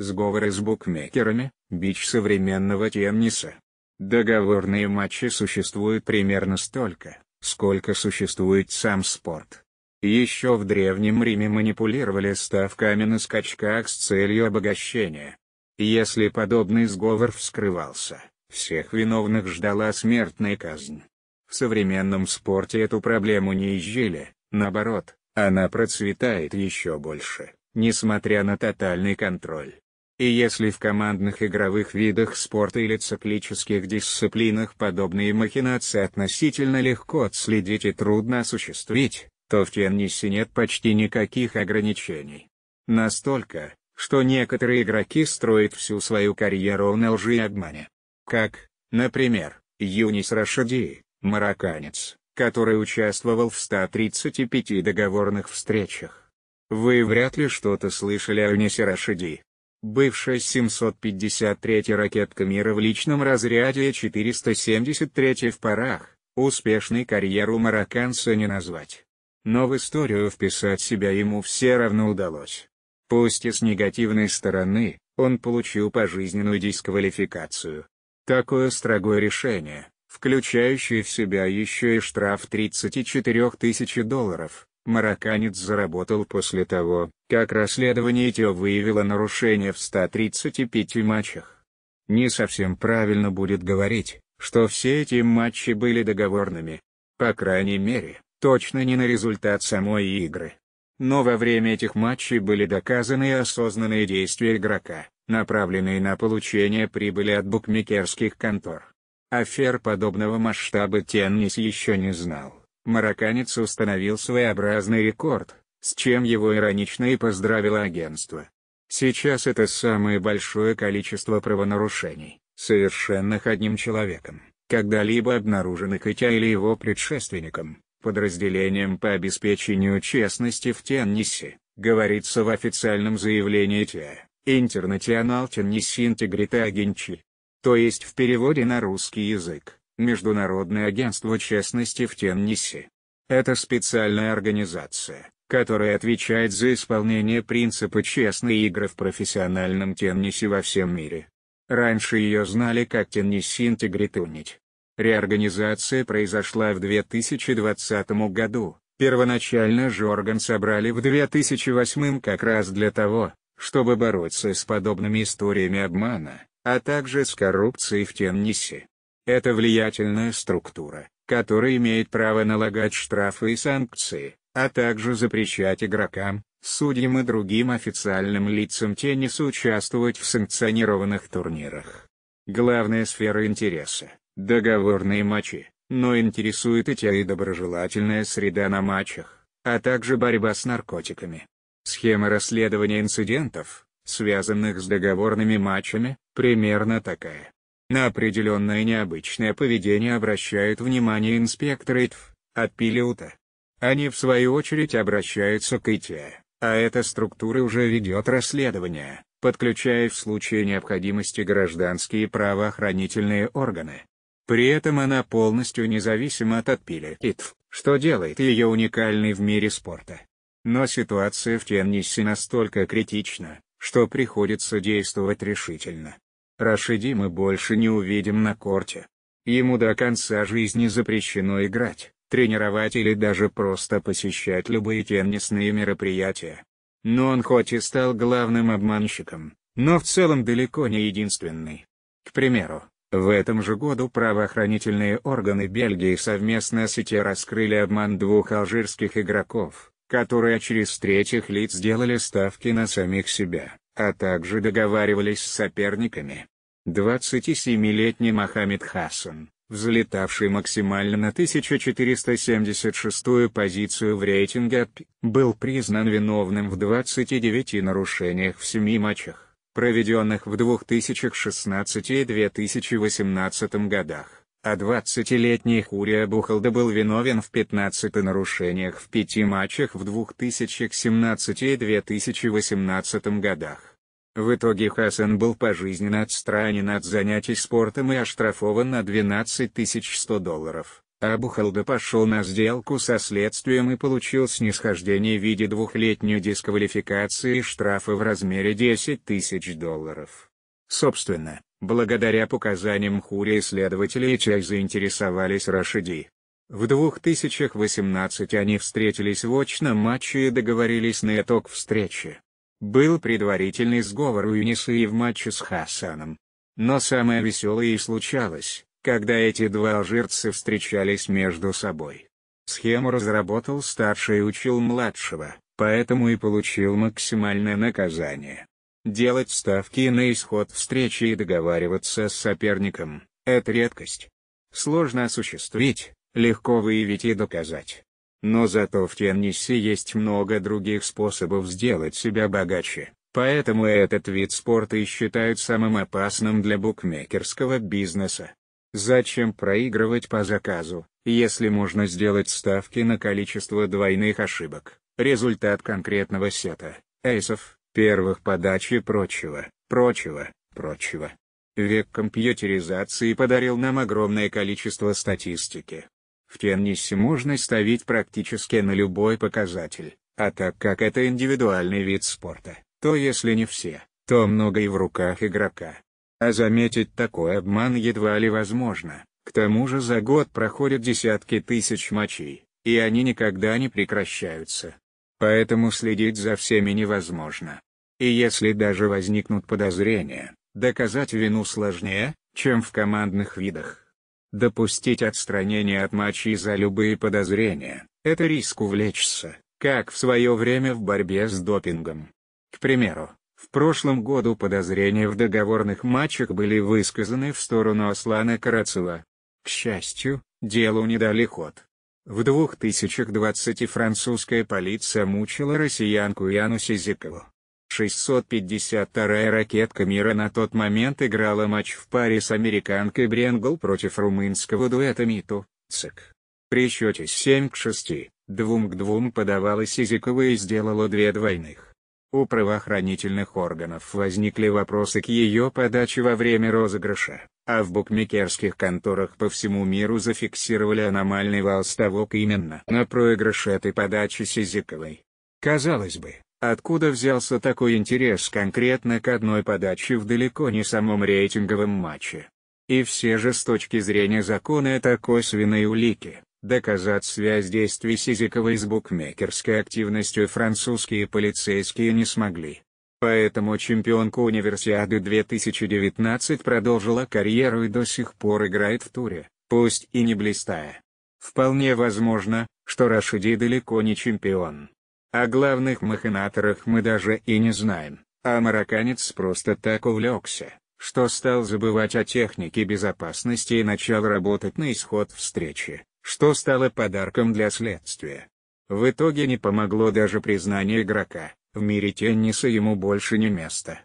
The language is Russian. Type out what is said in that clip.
сговоры с букмекерами, бич современного темниса. Договорные матчи существуют примерно столько, сколько существует сам спорт. Еще в Древнем Риме манипулировали ставками на скачках с целью обогащения. Если подобный сговор вскрывался, всех виновных ждала смертная казнь. В современном спорте эту проблему не изжили, наоборот, она процветает еще больше, несмотря на тотальный контроль. И если в командных игровых видах спорта или циклических дисциплинах подобные махинации относительно легко отследить и трудно осуществить, то в теннисе нет почти никаких ограничений. Настолько, что некоторые игроки строят всю свою карьеру на лжи и обмане. Как, например, Юнис Рашиди, марокканец, который участвовал в 135 договорных встречах. Вы вряд ли что-то слышали о Юнисе Рашиди. Бывшая 753 ракетка мира в личном разряде и 473 в парах, успешной карьеру марокканца не назвать. Но в историю вписать себя ему все равно удалось. Пусть и с негативной стороны, он получил пожизненную дисквалификацию. Такое строгое решение, включающее в себя еще и штраф 34 тысяч долларов, марокканец заработал после того, как расследование ТИО выявило нарушение в 135 матчах. Не совсем правильно будет говорить, что все эти матчи были договорными. По крайней мере, точно не на результат самой игры. Но во время этих матчей были доказаны осознанные действия игрока, направленные на получение прибыли от букмекерских контор. Афер подобного масштаба Теннис еще не знал. Марокканец установил своеобразный рекорд – с чем его иронично и поздравило агентство. Сейчас это самое большое количество правонарушений, совершенных одним человеком, когда-либо обнаруженных и Итя или его предшественником, подразделением по обеспечению честности в Теннисе, говорится в официальном заявлении ТИА, Интернационал Тенниси Интегрита Агенчи. То есть в переводе на русский язык, Международное агентство честности в Теннисе. Это специальная организация, который отвечает за исполнение принципа честной игры в профессиональном теннисе во всем мире. Раньше ее знали как Теннис Интегритунить. Реорганизация произошла в 2020 году, первоначально Жорган собрали в 2008 как раз для того, чтобы бороться с подобными историями обмана, а также с коррупцией в теннисе. Это влиятельная структура, которая имеет право налагать штрафы и санкции, а также запрещать игрокам, судьям и другим официальным лицам тенниса участвовать в санкционированных турнирах. Главная сфера интереса – договорные матчи, но интересует и тебя и доброжелательная среда на матчах, а также борьба с наркотиками. Схема расследования инцидентов, связанных с договорными матчами, примерно такая. На определенное необычное поведение обращают внимание инспектор ТФ, от пилюта, они в свою очередь обращаются к ИТ, а эта структура уже ведет расследование, подключая в случае необходимости гражданские правоохранительные органы. При этом она полностью независима от отпиля ИТФ, что делает ее уникальной в мире спорта. Но ситуация в Теннисе настолько критична, что приходится действовать решительно. Рашиди мы больше не увидим на корте. Ему до конца жизни запрещено играть, тренировать или даже просто посещать любые теннисные мероприятия. Но он хоть и стал главным обманщиком, но в целом далеко не единственный. К примеру, в этом же году правоохранительные органы Бельгии совместно с ИТ раскрыли обман двух алжирских игроков, которые через третьих лиц делали ставки на самих себя, а также договаривались с соперниками. 27-летний Мохаммед Хасан, взлетавший максимально на 1476 позицию в рейтинге АПИ, был признан виновным в 29 нарушениях в 7 матчах, проведенных в 2016 и 2018 годах, а 20-летний Хурия Бухалда был виновен в 15 нарушениях в 5 матчах в 2017 и 2018 годах. В итоге Хасан был пожизненно отстранен от занятий спортом и оштрафован на 12 100 долларов. Абу Халда пошел на сделку со следствием и получил снисхождение в виде двухлетней дисквалификации и штрафа в размере 10 тысяч долларов. Собственно, благодаря показаниям Хури следователи и Чай заинтересовались Рашиди. В 2018 они встретились в очном матче и договорились на итог встречи. Был предварительный сговор у Юниса и в матче с Хасаном. Но самое веселое и случалось, когда эти два алжирца встречались между собой. Схему разработал старший и учил младшего, поэтому и получил максимальное наказание. Делать ставки на исход встречи и договариваться с соперником – это редкость. Сложно осуществить, легко выявить и доказать. Но зато в теннисе есть много других способов сделать себя богаче, поэтому этот вид спорта и считают самым опасным для букмекерского бизнеса. Зачем проигрывать по заказу, если можно сделать ставки на количество двойных ошибок, результат конкретного сета, эйсов, первых подач и прочего, прочего, прочего. Век компьютеризации подарил нам огромное количество статистики, в Тернисе можно ставить практически на любой показатель, а так как это индивидуальный вид спорта, то если не все, то многое в руках игрока. А заметить такой обман едва ли возможно, к тому же за год проходят десятки тысяч матчей, и они никогда не прекращаются. Поэтому следить за всеми невозможно. И если даже возникнут подозрения, доказать вину сложнее, чем в командных видах. Допустить отстранение от матчей за любые подозрения – это риск увлечься, как в свое время в борьбе с допингом. К примеру, в прошлом году подозрения в договорных матчах были высказаны в сторону Аслана Карацева. К счастью, делу не дали ход. В 2020 французская полиция мучила россиянку Яну Сизикову, 652-я ракетка мира на тот момент играла матч в паре с американкой Бренгл против румынского дуэта Миту, ЦИК. При счете 7 к 6, 2 к 2 подавала Сизикова и сделала две двойных. У правоохранительных органов возникли вопросы к ее подаче во время розыгрыша, а в букмекерских конторах по всему миру зафиксировали аномальный вал ставок именно на проигрыш этой подачи Сизиковой. Казалось бы, Откуда взялся такой интерес конкретно к одной подаче в далеко не самом рейтинговом матче? И все же с точки зрения закона это косвенные улики, доказать связь действий Сизиковой с букмекерской активностью французские полицейские не смогли. Поэтому чемпионка Универсиады 2019 продолжила карьеру и до сих пор играет в туре, пусть и не блистая. Вполне возможно, что Рашиди далеко не чемпион. О главных махинаторах мы даже и не знаем, а марокканец просто так увлекся, что стал забывать о технике безопасности и начал работать на исход встречи, что стало подарком для следствия. В итоге не помогло даже признание игрока, в мире тенниса ему больше не место.